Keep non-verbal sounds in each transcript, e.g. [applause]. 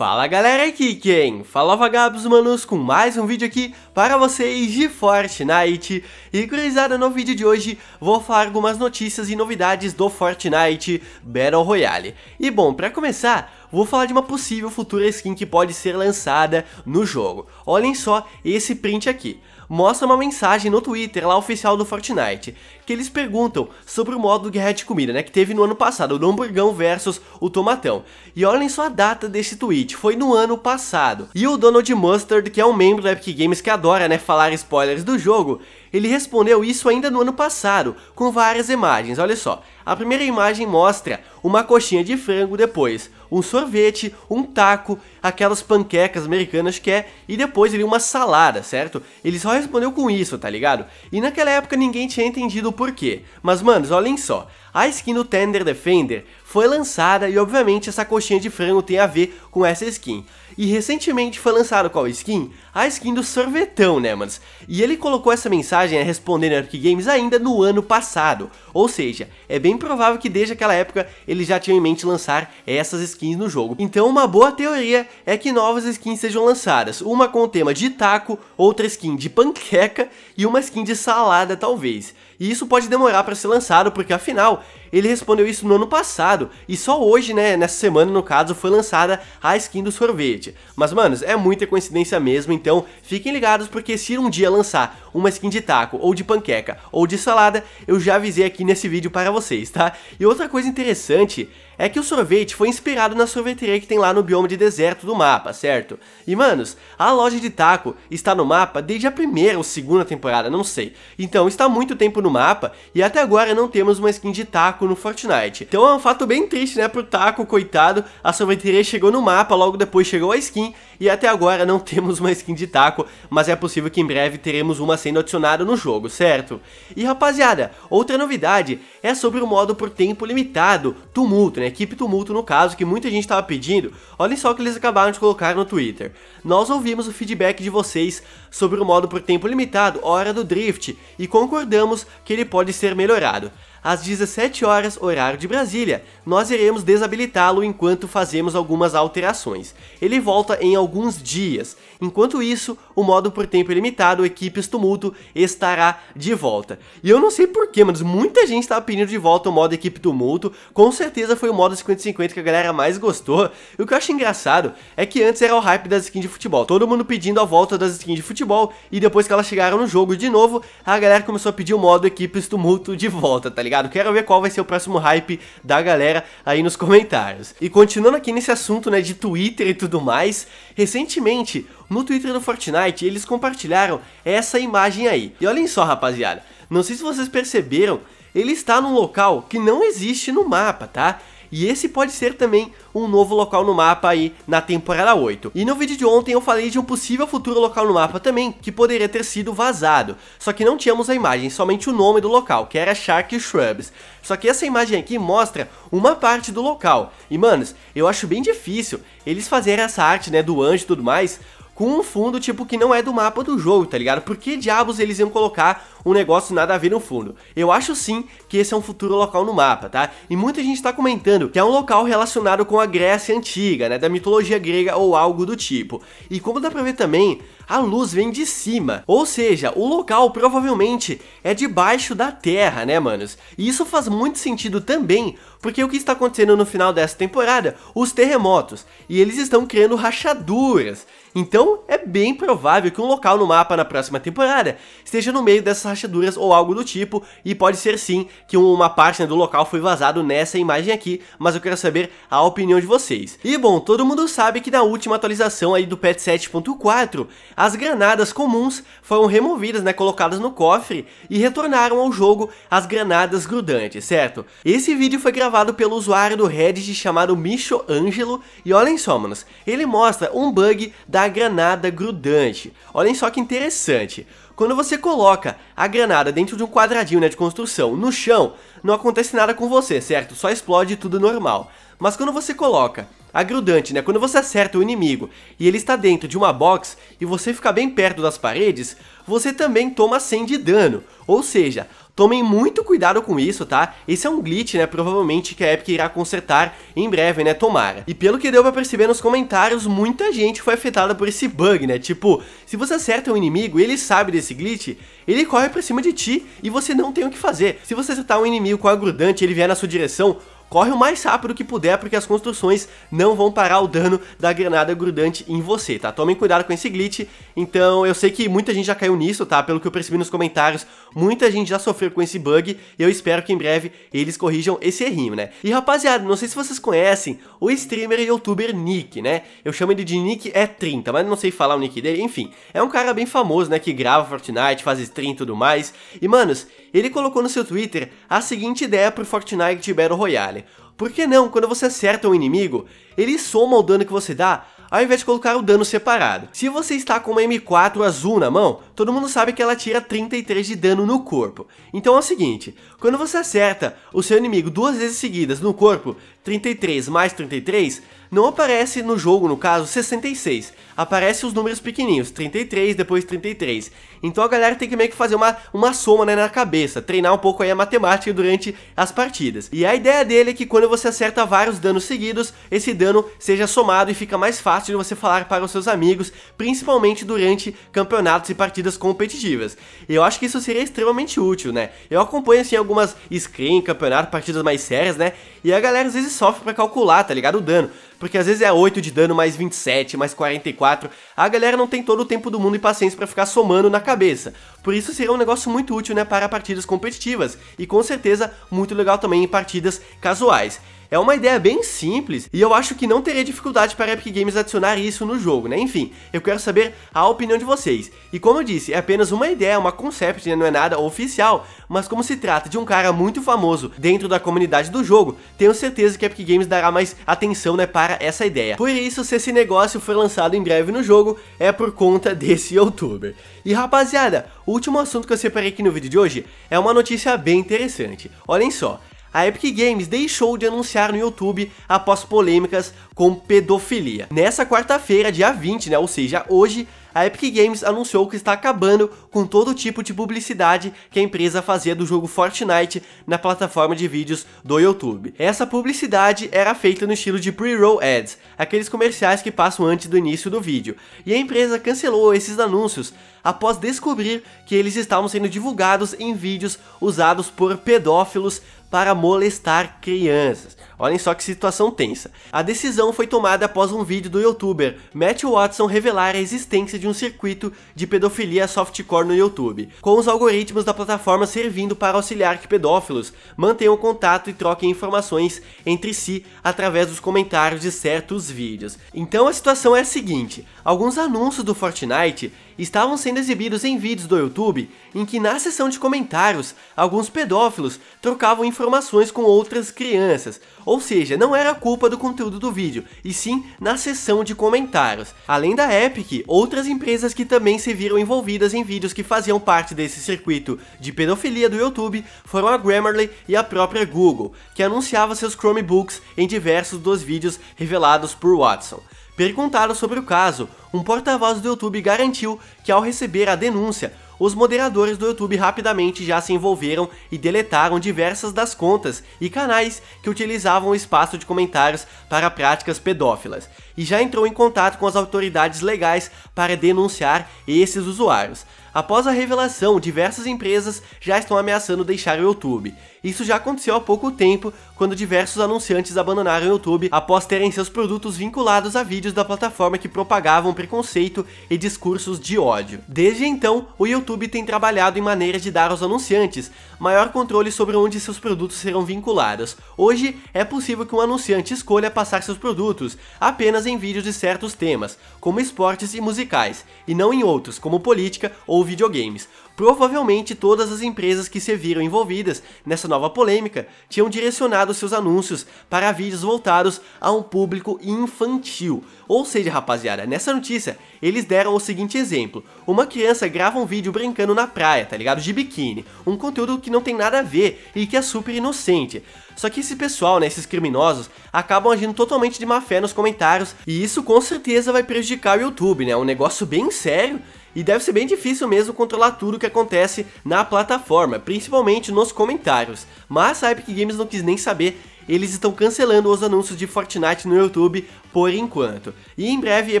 Fala galera, aqui quem? Fala vagabos manos com mais um vídeo aqui para vocês de Fortnite E gurizada, no vídeo de hoje vou falar algumas notícias e novidades do Fortnite Battle Royale E bom, para começar, vou falar de uma possível futura skin que pode ser lançada no jogo Olhem só esse print aqui mostra uma mensagem no Twitter, lá oficial do Fortnite, que eles perguntam sobre o modo Guerra de Comida, né, que teve no ano passado, o Hamburgão versus o Tomatão. E olhem só a data desse tweet, foi no ano passado. E o Donald Mustard, que é um membro da Epic Games que adora, né, falar spoilers do jogo, ele respondeu isso ainda no ano passado, com várias imagens, olha só. A primeira imagem mostra uma coxinha de frango depois, um sorvete, um taco, aquelas panquecas americanas que é, e depois uma salada, certo? Ele só respondeu com isso, tá ligado? E naquela época ninguém tinha entendido o porquê. Mas, manos, olhem só. A skin do Tender Defender foi lançada e obviamente essa coxinha de frango tem a ver com essa skin. E recentemente foi lançado qual skin? A skin do sorvetão, né, manos? E ele colocou essa mensagem a né, respondendo a Epic Games ainda no ano passado. Ou seja, é bem provável que desde aquela época ele já tinha em mente lançar essas skins no jogo. Então uma boa teoria é que novas skins sejam lançadas, uma com o tema de taco, outra skin de panqueca e uma skin de salada talvez. E isso pode demorar para ser lançado porque afinal ele respondeu isso no ano passado, e só hoje, né, nessa semana, no caso, foi lançada a skin do sorvete. Mas, manos, é muita coincidência mesmo, então fiquem ligados, porque se um dia lançar uma skin de taco, ou de panqueca, ou de salada, eu já avisei aqui nesse vídeo para vocês, tá? E outra coisa interessante é que o sorvete foi inspirado na sorveteria que tem lá no bioma de deserto do mapa, certo? E, manos, a loja de taco está no mapa desde a primeira ou segunda temporada, não sei. Então, está muito tempo no mapa, e até agora não temos uma skin de Taco no Fortnite. Então é um fato bem triste, né, pro Taco, coitado. A sorveteria chegou no mapa, logo depois chegou a skin e até agora não [laughs] temos uma skin de Taco, mas é possível que em breve teremos uma sendo adicionada no jogo, certo? E rapaziada, outra novidade é sobre o modo por tempo limitado, Tumulto, né, equipe Tumulto no caso, que muita gente estava pedindo. Olhem só o que eles acabaram de colocar no Twitter. Nós ouvimos o feedback de vocês sobre o modo por tempo limitado, Hora do Drift, e concordamos que ele pode ser melhorado às 17 horas, horário de Brasília, nós iremos desabilitá-lo enquanto fazemos algumas alterações. Ele volta em alguns dias. Enquanto isso, o modo por tempo ilimitado, equipes tumulto, estará de volta. E eu não sei porquê, mas muita gente estava tá pedindo de volta o modo equipe tumulto, com certeza foi o modo 50-50 que a galera mais gostou. E o que eu acho engraçado é que antes era o hype das skins de futebol, todo mundo pedindo a volta das skins de futebol, e depois que elas chegaram no jogo de novo, a galera começou a pedir o modo equipes tumulto de volta, tá ligado? Quero ver qual vai ser o próximo hype da galera aí nos comentários. E continuando aqui nesse assunto, né, de Twitter e tudo mais, recentemente no Twitter do Fortnite eles compartilharam essa imagem aí. E olhem só, rapaziada, não sei se vocês perceberam, ele está num local que não existe no mapa, tá? E esse pode ser também um novo local no mapa aí na temporada 8. E no vídeo de ontem eu falei de um possível futuro local no mapa também, que poderia ter sido vazado. Só que não tínhamos a imagem, somente o nome do local, que era Shark Shrubs. Só que essa imagem aqui mostra uma parte do local. E manos, eu acho bem difícil eles fazerem essa arte né, do anjo e tudo mais, com um fundo tipo que não é do mapa do jogo, tá ligado? Por que diabos eles iam colocar um negócio nada a ver no fundo. Eu acho sim que esse é um futuro local no mapa, tá? E muita gente tá comentando que é um local relacionado com a Grécia Antiga, né? Da mitologia grega ou algo do tipo. E como dá pra ver também, a luz vem de cima. Ou seja, o local provavelmente é debaixo da terra, né, manos? E isso faz muito sentido também, porque o que está acontecendo no final dessa temporada? Os terremotos. E eles estão criando rachaduras. Então é bem provável que um local no mapa na próxima temporada esteja no meio dessa rachaduras ou algo do tipo, e pode ser sim que uma parte né, do local foi vazado nessa imagem aqui, mas eu quero saber a opinião de vocês. E bom, todo mundo sabe que na última atualização aí do patch 7.4, as granadas comuns foram removidas, né, colocadas no cofre e retornaram ao jogo as granadas grudantes, certo? Esse vídeo foi gravado pelo usuário do Reddit chamado Micho Angelo, e olhem só, manos, ele mostra um bug da granada grudante. Olhem só que interessante. Quando você coloca a granada dentro de um quadradinho né, de construção no chão, não acontece nada com você, certo? Só explode tudo normal. Mas quando você coloca Agrudante, né? Quando você acerta o inimigo e ele está dentro de uma box e você fica bem perto das paredes, você também toma 100 de dano. Ou seja, Tomem muito cuidado com isso, tá? Esse é um glitch, né? Provavelmente que a Epic irá consertar em breve, né? Tomara. E pelo que deu pra perceber nos comentários, muita gente foi afetada por esse bug, né? Tipo, se você acerta um inimigo e ele sabe desse glitch, ele corre pra cima de ti e você não tem o que fazer. Se você acertar um inimigo com agrudante e ele vier na sua direção, corre o mais rápido que puder porque as construções não vão parar o dano da granada grudante em você, tá? Tomem cuidado com esse glitch, então eu sei que muita gente já caiu nisso, tá? Pelo que eu percebi nos comentários, muita gente já sofreu com esse bug e eu espero que em breve eles corrijam esse errinho, né? E rapaziada, não sei se vocês conhecem o streamer e youtuber Nick, né? Eu chamo ele de Nick 30 é mas não sei falar o nick dele, enfim. É um cara bem famoso, né, que grava Fortnite, faz stream e tudo mais. E, manos, ele colocou no seu Twitter a seguinte ideia para o Fortnite Battle Royale. Por que não, quando você acerta um inimigo, ele soma o dano que você dá ao invés de colocar o dano separado. Se você está com uma M4 azul na mão, todo mundo sabe que ela tira 33 de dano no corpo. Então é o seguinte, quando você acerta o seu inimigo duas vezes seguidas no corpo, 33 mais 33, não aparece no jogo, no caso, 66. Aparece os números pequenininhos, 33, depois 33. Então a galera tem que meio que fazer uma, uma soma né, na cabeça, treinar um pouco aí a matemática durante as partidas. E a ideia dele é que quando você acerta vários danos seguidos, esse dano seja somado e fica mais fácil de você falar para os seus amigos, principalmente durante campeonatos e partidas competitivas. Eu acho que isso seria extremamente útil, né? Eu acompanho assim algumas screen, campeonato, partidas mais sérias, né? E a galera às vezes sofre para calcular, tá ligado? O dano porque às vezes é 8 de dano, mais 27, mais 44. A galera não tem todo o tempo do mundo e paciência para ficar somando na cabeça. Por isso seria um negócio muito útil né, para partidas competitivas e com certeza muito legal também em partidas casuais. É uma ideia bem simples e eu acho que não teria dificuldade para a Epic Games adicionar isso no jogo, né? Enfim, eu quero saber a opinião de vocês. E como eu disse, é apenas uma ideia, uma concept, né? não é nada oficial, mas como se trata de um cara muito famoso dentro da comunidade do jogo, tenho certeza que a Epic Games dará mais atenção, né, para essa ideia. Por isso, se esse negócio for lançado em breve no jogo, é por conta desse youtuber. E rapaziada, o último assunto que eu separei aqui no vídeo de hoje é uma notícia bem interessante. Olhem só, a Epic Games deixou de anunciar no YouTube após polêmicas com pedofilia. Nessa quarta-feira, dia 20, né, ou seja, hoje, a Epic Games anunciou que está acabando com todo tipo de publicidade que a empresa fazia do jogo Fortnite na plataforma de vídeos do YouTube. Essa publicidade era feita no estilo de pre-roll ads, aqueles comerciais que passam antes do início do vídeo, e a empresa cancelou esses anúncios após descobrir que eles estavam sendo divulgados em vídeos usados por pedófilos para molestar crianças. Olhem só que situação tensa. A decisão foi tomada após um vídeo do youtuber Matt Watson revelar a existência de um circuito de pedofilia softcore no YouTube, com os algoritmos da plataforma servindo para auxiliar que pedófilos mantenham contato e troquem informações entre si através dos comentários de certos vídeos. Então a situação é a seguinte, alguns anúncios do Fortnite estavam sendo exibidos em vídeos do YouTube em que na seção de comentários alguns pedófilos trocavam informações com outras crianças, ou seja, não era culpa do conteúdo do vídeo, e sim na seção de comentários. Além da Epic, outras empresas que também se viram envolvidas em vídeos que faziam parte desse circuito de pedofilia do YouTube foram a Grammarly e a própria Google, que anunciava seus Chromebooks em diversos dos vídeos revelados por Watson. Perguntado sobre o caso, um porta-voz do YouTube garantiu que ao receber a denúncia, os moderadores do YouTube rapidamente já se envolveram e deletaram diversas das contas e canais que utilizavam o espaço de comentários para práticas pedófilas, e já entrou em contato com as autoridades legais para denunciar esses usuários. Após a revelação, diversas empresas já estão ameaçando deixar o YouTube. Isso já aconteceu há pouco tempo, quando diversos anunciantes abandonaram o YouTube após terem seus produtos vinculados a vídeos da plataforma que propagavam preconceito e discursos de ódio. Desde então, o YouTube tem trabalhado em maneiras de dar aos anunciantes maior controle sobre onde seus produtos serão vinculados. Hoje, é possível que um anunciante escolha passar seus produtos apenas em vídeos de certos temas, como esportes e musicais, e não em outros, como política ou videogames. Provavelmente todas as empresas que se viram envolvidas nessa nova polêmica tinham direcionado seus anúncios para vídeos voltados a um público infantil. Ou seja, rapaziada, nessa notícia eles deram o seguinte exemplo: uma criança grava um vídeo brincando na praia, tá ligado? De biquíni, um conteúdo que não tem nada a ver e que é super inocente. Só que esse pessoal, né, esses criminosos, acabam agindo totalmente de má fé nos comentários e isso com certeza vai prejudicar o YouTube, né? É um negócio bem sério e deve ser bem difícil mesmo controlar tudo o que acontece na plataforma, principalmente nos comentários. Mas a Epic Games não quis nem saber, eles estão cancelando os anúncios de Fortnite no YouTube por enquanto. E em breve é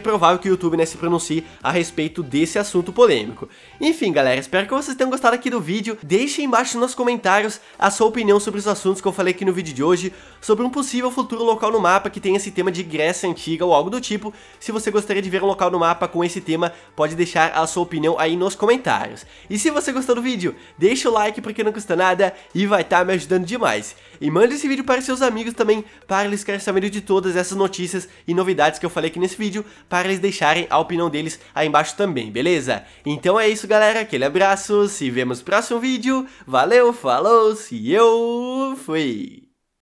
provável que o YouTube né, se pronuncie a respeito desse assunto polêmico. Enfim, galera, espero que vocês tenham gostado aqui do vídeo. Deixem embaixo nos comentários a sua opinião sobre os assuntos que eu falei aqui no vídeo de hoje, sobre um possível futuro local no mapa que tenha esse tema de Grécia Antiga ou algo do tipo. Se você gostaria de ver um local no mapa com esse tema, pode deixar a sua opinião aí nos comentários. E se você gostou do vídeo, deixa o like porque não custa nada e vai estar tá me ajudando demais. E mande esse vídeo para seus amigos também para eles querem saber de todas essas notícias e novidades que eu falei aqui nesse vídeo para eles deixarem a opinião deles aí embaixo também, beleza? Então é isso galera, aquele abraço, se vemos no próximo vídeo, valeu, falou, se eu fui!